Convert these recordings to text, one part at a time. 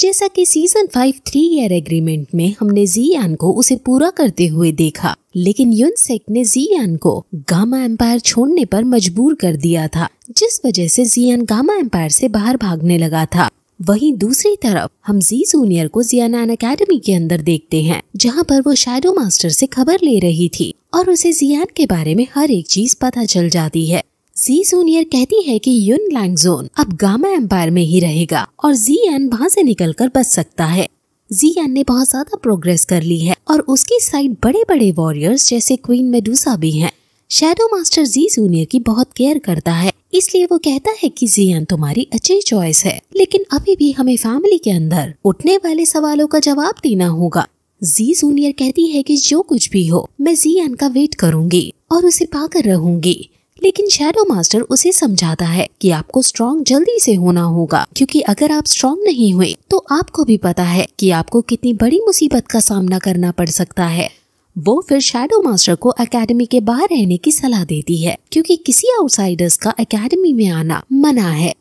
जैसा कि season five three year agreement में हमने जी एन को उसे पूरा करते हुए देखा लेकिन युनसेक ने जी एन को गामा एम्पायर छोड़ने पर मजबूर कर दिया था जिस वजह से एन गामा एम्पायर से बाहर भागने लगा था वहीं दूसरी तरफ हम जी जूनियर को जियानान अकेडमी के अंदर देखते हैं जहां पर वो शेडो मास्टर से खबर ले रही थी और उसे जियान के बारे में हर एक चीज पता चल जाती है जी सूनियर कहती है कि लैंग जोन अब गामा एम्पायर में ही रहेगा और जी एन वहाँ से कर बच सकता है जी एन ने बहुत ज्यादा प्रोग्रेस कर ली है और उसकी साइड बड़े बड़े वॉरियर्स जैसे क्वीन मेडूसा भी हैं। शेडो मास्टर जी सूनियर की बहुत केयर करता है इसलिए वो कहता है कि एन तुम्हारी अच्छी चॉइस है लेकिन अभी भी हमें फैमिली के अंदर उठने वाले सवालों का जवाब देना होगा जी सूनियर कहती है कि जो कुछ भी हो मैं जी एन का वेट करूंगी और उसे पाकर रहूंगी लेकिन शेडो मास्टर उसे समझाता है कि आपको स्ट्रांग जल्दी से होना होगा क्योंकि अगर आप स्ट्रांग नहीं हुए तो आपको भी पता है कि आपको कितनी बड़ी मुसीबत का सामना करना पड़ सकता है वो फिर शेडो मास्टर को एकेडमी के बाहर रहने की सलाह देती है क्योंकि किसी आउटसाइडर्स का एकेडमी में आना मना है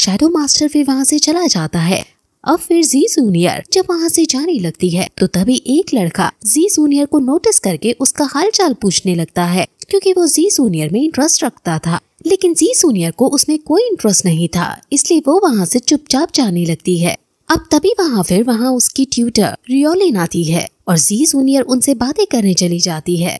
शेडो मास्टर फिर वहाँ से चला जाता है अब फिर जी जूनियर जब वहाँ से जाने लगती है तो तभी एक लड़का जी जूनियर को नोटिस करके उसका हालचाल पूछने लगता है क्योंकि वो जी सूनियर में इंटरेस्ट रखता था लेकिन जी सूनियर को उसमें कोई इंटरेस्ट नहीं था इसलिए वो वहाँ से चुपचाप जाने लगती है अब तभी वहाँ फिर वहाँ उसकी ट्यूटर रियोलिन आती है और जी सूनियर उनसे बातें करने चली जाती है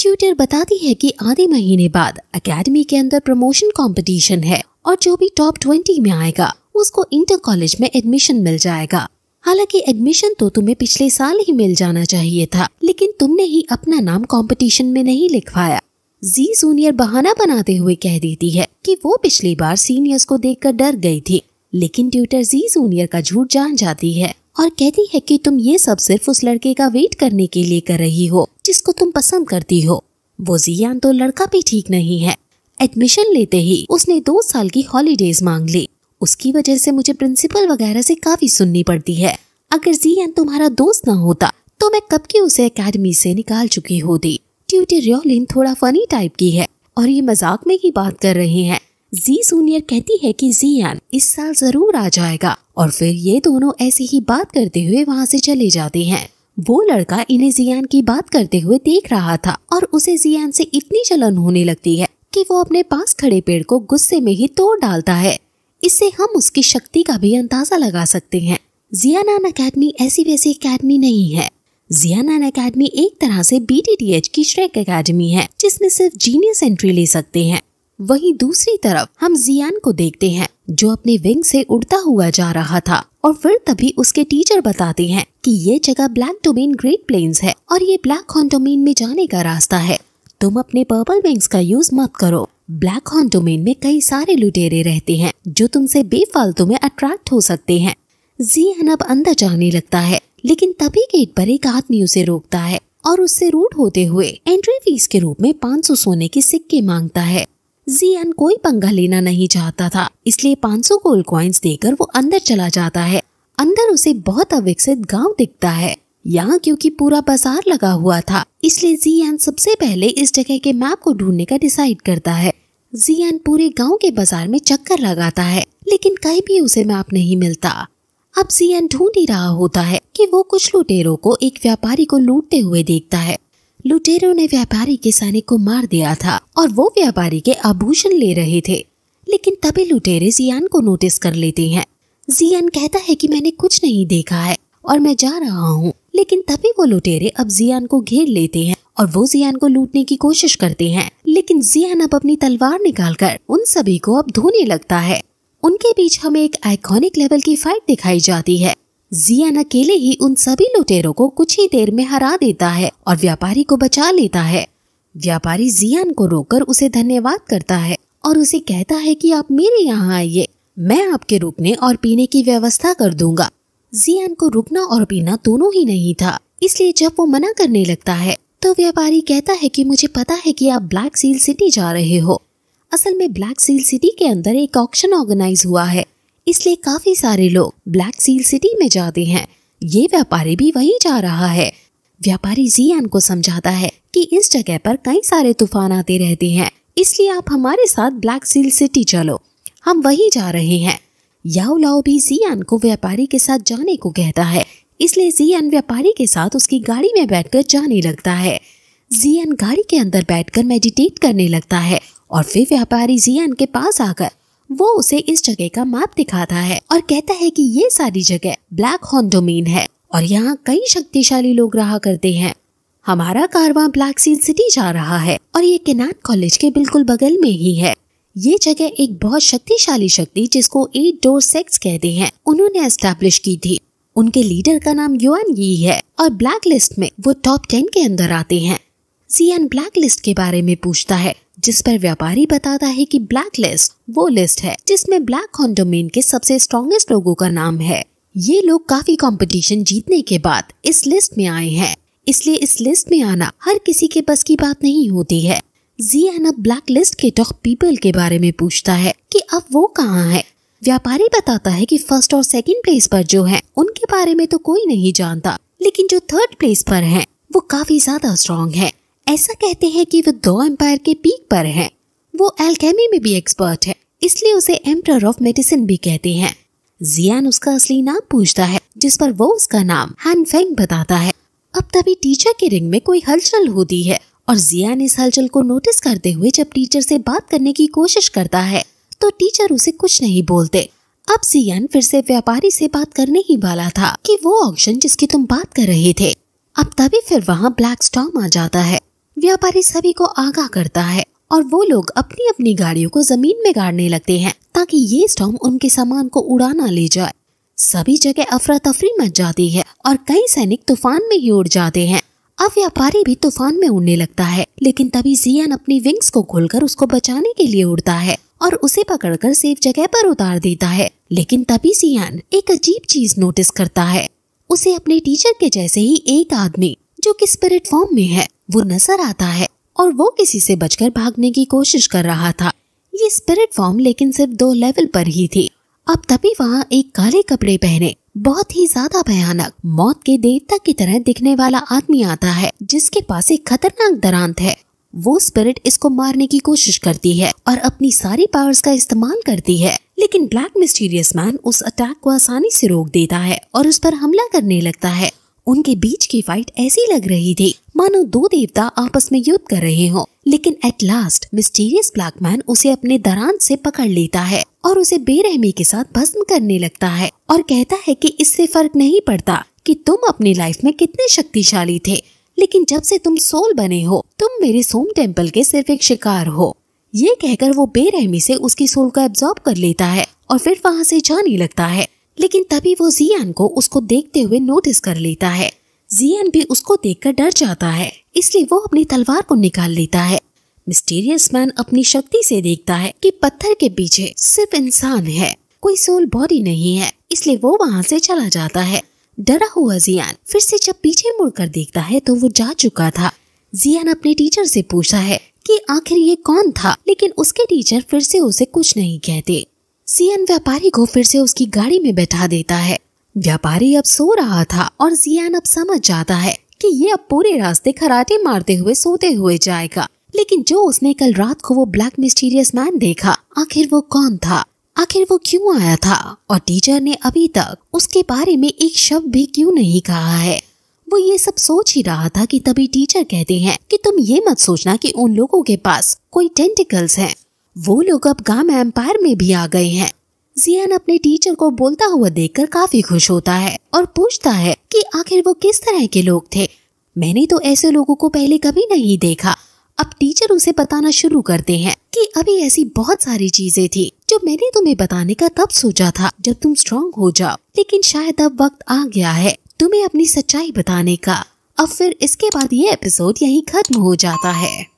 ट्यूटर बताती है कि आधे महीने बाद एकेडमी के अंदर प्रमोशन कंपटीशन है और जो भी टॉप ट्वेंटी में आएगा उसको इंटर कॉलेज में एडमिशन मिल जाएगा हालांकि एडमिशन तो तुम्हें पिछले साल ही मिल जाना चाहिए था लेकिन तुमने ही अपना नाम कंपटीशन में नहीं लिखवाया जी जूनियर बहाना बनाते हुए कह देती है कि वो पिछली बार सीनियर्स को देखकर डर गई थी लेकिन ट्यूटर जी सूनियर का झूठ जान जाती है और कहती है कि तुम ये सब सिर्फ उस लड़के का वेट करने के लिए कर रही हो जिसको तुम पसंद करती हो वो जियान तो लड़का भी ठीक नहीं है एडमिशन लेते ही उसने दो साल की हॉलीडेज मांग ली उसकी वजह से मुझे प्रिंसिपल वगैरह से काफी सुननी पड़ती है अगर जियान तुम्हारा दोस्त ना होता तो मैं कब की उसे अकेडमी से निकाल चुकी होती क्यूटी रियोलिन थोड़ा फनी टाइप की है और ये मजाक में ही बात कर रहे हैं जी सूनियर कहती है कि जियान इस साल जरूर आ जाएगा और फिर ये दोनों ऐसे ही बात करते हुए वहाँ से चले जाते हैं वो लड़का इन्हें जियान की बात करते हुए देख रहा था और उसे जियान से इतनी जलन होने लगती है कि वो अपने पास खड़े पेड़ को गुस्से में ही तोड़ डालता है इससे हम उसकी शक्ति का भी अंदाजा लगा सकते हैं जियानान अकेडमी ऐसी वैसी अकेडमी नहीं है जियानान अकेडमी एक तरह से एच की श्रेक अकेडमी है जिसमें सिर्फ जीनियस एंट्री ले सकते हैं वहीं दूसरी तरफ हम जियान को देखते हैं जो अपने विंग से उड़ता हुआ जा रहा था और फिर तभी उसके टीचर बताते हैं कि ये जगह ब्लैक डोमेन ग्रेट प्लेन्स है और ये ब्लैक हॉन डोमेन में जाने का रास्ता है तुम अपने पर्पल विंग्स का यूज मत करो ब्लैक हॉन डोमेन में कई सारे लुटेरे रहते हैं जो तुमसे बेफालतू में अट्रैक्ट हो सकते हैं जियान अब अंदर जाने लगता है लेकिन तभी गेट पर एक आदमी उसे रोकता है और उससे रूट होते हुए एंट्री फीस के रूप में 500 सोने के सिक्के मांगता है जियन कोई पंगा लेना नहीं चाहता था इसलिए 500 गोल्ड क्वाइंस देकर वो अंदर चला जाता है अंदर उसे बहुत अविकसित गांव दिखता है यहाँ क्योंकि पूरा बाजार लगा हुआ था इसलिए जियान सबसे पहले इस जगह के मैप को ढूंढने का डिसाइड करता है जियान पूरे गांव के बाजार में चक्कर लगाता है लेकिन कहीं भी उसे मैप नहीं मिलता अब जियन ढूंढ ही रहा होता है कि वो कुछ लुटेरों को एक व्यापारी को लूटते हुए देखता है लुटेरों ने व्यापारी के सैनिक को मार दिया था और वो व्यापारी के आभूषण ले रहे थे लेकिन तभी लुटेरे जियान को नोटिस कर लेते हैं जियान कहता है कि मैंने कुछ नहीं देखा है और मैं जा रहा हूँ लेकिन तभी वो लुटेरे अब जियान को घेर लेते हैं और वो जियान को लूटने की कोशिश करते हैं लेकिन जियान अब अपनी तलवार निकालकर उन सभी को अब धोने लगता है उनके बीच हमें एक आइकॉनिक लेवल की फाइट दिखाई जाती है जियान अकेले ही उन सभी लुटेरों को कुछ ही देर में हरा देता है और व्यापारी को बचा लेता है व्यापारी जियान को रोककर उसे धन्यवाद करता है और उसे कहता है कि आप मेरे यहाँ आइए मैं आपके रुकने और पीने की व्यवस्था कर दूंगा जियान को रुकना और पीना दोनों ही नहीं था इसलिए जब वो मना करने लगता है तो व्यापारी कहता है कि मुझे पता है कि आप ब्लैक सील सिटी जा रहे हो असल में ब्लैक सील सिटी के अंदर एक ऑक्शन ऑर्गेनाइज हुआ है इसलिए काफी सारे लोग ब्लैक सील सिटी में जाते हैं ये व्यापारी भी वही जा रहा है व्यापारी जी को समझाता है कि इस जगह पर कई सारे तूफान आते रहते हैं इसलिए आप हमारे साथ ब्लैक सील सिटी चलो हम वही जा रहे हैं याओ लाओ भी जी को व्यापारी के साथ जाने को कहता है इसलिए जी व्यापारी के साथ उसकी गाड़ी में बैठकर जाने लगता है जी गाड़ी के अंदर बैठकर मेडिटेट करने लगता है और फिर व्यापारी जियान के पास आकर वो उसे इस जगह का मैप दिखाता है और कहता है कि ये सारी जगह ब्लैक हॉर्न डोमेन है और यहाँ कई शक्तिशाली लोग रहा करते हैं हमारा कारवा ब्लैक सील सिटी जा रहा है और ये केनाट कॉलेज के बिल्कुल बगल में ही है ये जगह एक बहुत शक्तिशाली शक्ति जिसको एट डोर सेक्स कहते हैं उन्होंने एस्टेब्लिश की थी उनके लीडर का नाम युआन यी है और ब्लैक लिस्ट में वो टॉप टेन के अंदर आते हैं सीएन ब्लैक लिस्ट के बारे में पूछता है जिस पर व्यापारी बताता है कि ब्लैक लिस्ट वो लिस्ट है जिसमें ब्लैक कॉन्डोमेन के सबसे स्ट्रॉन्गेस्ट लोगों का नाम है ये लोग काफी कंपटीशन जीतने के बाद इस लिस्ट में आए हैं इसलिए इस लिस्ट में आना हर किसी के बस की बात नहीं होती है जी जियाना ब्लैक लिस्ट के टॉप पीपल के बारे में पूछता है कि अब वो कहाँ है व्यापारी बताता है कि फर्स्ट और सेकंड प्लेस पर जो है उनके बारे में तो कोई नहीं जानता लेकिन जो थर्ड प्लेस पर है वो काफी ज्यादा स्ट्रॉन्ग है ऐसा कहते हैं कि वो दो एम्पायर के पीक पर हैं। वो एल्केमी में भी एक्सपर्ट है इसलिए उसे एम्प्रर ऑफ मेडिसिन भी कहते हैं जियान उसका असली नाम पूछता है जिस पर वो उसका नाम हैंग बताता है अब तभी टीचर के रिंग में कोई हलचल होती है और जियान इस हलचल को नोटिस करते हुए जब टीचर से बात करने की कोशिश करता है तो टीचर उसे कुछ नहीं बोलते अब जियान फिर से व्यापारी से बात करने ही वाला था कि वो ऑप्शन जिसकी तुम बात कर रहे थे अब तभी फिर वहाँ ब्लैक स्टॉम आ जाता है व्यापारी सभी को आगाह करता है और वो लोग अपनी अपनी गाड़ियों को जमीन में गाड़ने लगते हैं ताकि ये स्टॉम उनके सामान को उड़ाना ले जाए सभी जगह अफरा तफरी मच जाती है और कई सैनिक तूफान में ही उड़ जाते हैं अब व्यापारी भी तूफान में उड़ने लगता है लेकिन तभी जियान अपनी विंग्स को खोलकर उसको बचाने के लिए उड़ता है और उसे पकड़कर सेफ जगह पर उतार देता है लेकिन तभी जियान एक अजीब चीज नोटिस करता है उसे अपने टीचर के जैसे ही एक आदमी जो कि स्पिरिट फॉर्म में है वो नजर आता है और वो किसी से बचकर भागने की कोशिश कर रहा था ये स्पिरिट फॉर्म लेकिन सिर्फ दो लेवल पर ही थी अब तभी वहाँ एक काले कपड़े पहने बहुत ही ज्यादा भयानक मौत के देवता की तरह दिखने वाला आदमी आता है जिसके पास एक खतरनाक दरांत है वो स्पिरिट इसको मारने की कोशिश करती है और अपनी सारी पावर्स का इस्तेमाल करती है लेकिन ब्लैक मिस्टीरियस मैन उस अटैक को आसानी से रोक देता है और उस पर हमला करने लगता है उनके बीच की फाइट ऐसी लग रही थी मानो दो देवता आपस में युद्ध कर रहे हो लेकिन एट लास्ट मिस्टीरियस ब्लैकमैन उसे अपने दरान से पकड़ लेता है और उसे बेरहमी के साथ भस्म करने लगता है और कहता है कि इससे फर्क नहीं पड़ता कि तुम अपनी लाइफ में कितने शक्तिशाली थे लेकिन जब से तुम सोल बने हो तुम मेरे सोम टेम्पल के सिर्फ एक शिकार हो ये कहकर वो बेरहमी से उसकी सोल को एब्जॉर्ब कर लेता है और फिर वहाँ से जाने लगता है लेकिन तभी वो जियान को उसको देखते हुए नोटिस कर लेता है जियान भी उसको देखकर डर जाता है इसलिए वो अपनी तलवार को निकाल लेता है मिस्टीरियस मैन अपनी शक्ति से देखता है कि पत्थर के पीछे सिर्फ इंसान है कोई सोल बॉडी नहीं है इसलिए वो वहाँ से चला जाता है डरा हुआ जियान फिर से जब पीछे मुड़कर देखता है तो वो जा चुका था जियान अपने टीचर से पूछता है कि आखिर ये कौन था लेकिन उसके टीचर फिर से उसे कुछ नहीं कहते जियन व्यापारी को फिर से उसकी गाड़ी में बैठा देता है व्यापारी अब सो रहा था और जियान अब समझ जाता है कि ये अब पूरे रास्ते खराटे मारते हुए सोते हुए जाएगा लेकिन जो उसने कल रात को वो ब्लैक मिस्टीरियस मैन देखा आखिर वो कौन था आखिर वो क्यों आया था और टीचर ने अभी तक उसके बारे में एक शब्द भी क्यों नहीं कहा है वो ये सब सोच ही रहा था कि तभी टीचर कहते हैं कि तुम ये मत सोचना कि उन लोगों के पास कोई टेंटिकल्स हैं वो लोग अब गाम एम्पायर में भी आ गए हैं जियान अपने टीचर को बोलता हुआ देखकर काफी खुश होता है और पूछता है कि आखिर वो किस तरह के लोग थे मैंने तो ऐसे लोगों को पहले कभी नहीं देखा अब टीचर उसे बताना शुरू करते हैं कि अभी ऐसी बहुत सारी चीजें थी जो मैंने तुम्हें बताने का तब सोचा था जब तुम स्ट्रांग हो जाओ लेकिन शायद अब वक्त आ गया है तुम्हें अपनी सच्चाई बताने का अब फिर इसके बाद ये एपिसोड यही खत्म हो जाता है